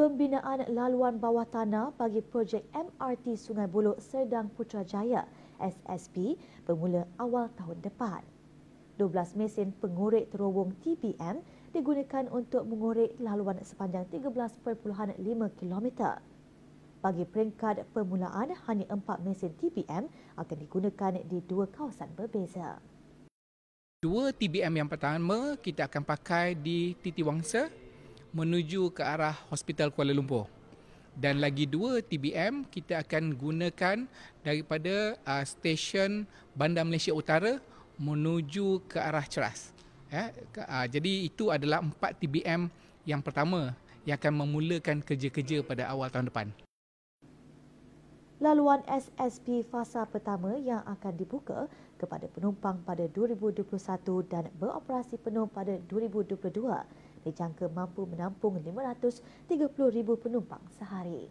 pembinaan laluan bawah tanah bagi projek MRT Sungai Buloh Serdang Putrajaya SSP bermula awal tahun depan. 12 mesin pengorek terowong TBM digunakan untuk mengorek laluan sepanjang 13.5 km. Bagi peringkat permulaan, hanya empat mesin TBM akan digunakan di dua kawasan berbeza. Dua TBM yang pertama kita akan pakai di Titiwangsa menuju ke arah Hospital Kuala Lumpur. Dan lagi dua TBM kita akan gunakan daripada uh, stesen Bandar Malaysia Utara menuju ke arah Ceras. Ya, uh, jadi itu adalah empat TBM yang pertama yang akan memulakan kerja-kerja pada awal tahun depan. Laluan SSP fasa pertama yang akan dibuka kepada penumpang pada 2021 dan beroperasi penuh pada 2022 dijangka mampu menampung 530,000 penumpang sehari.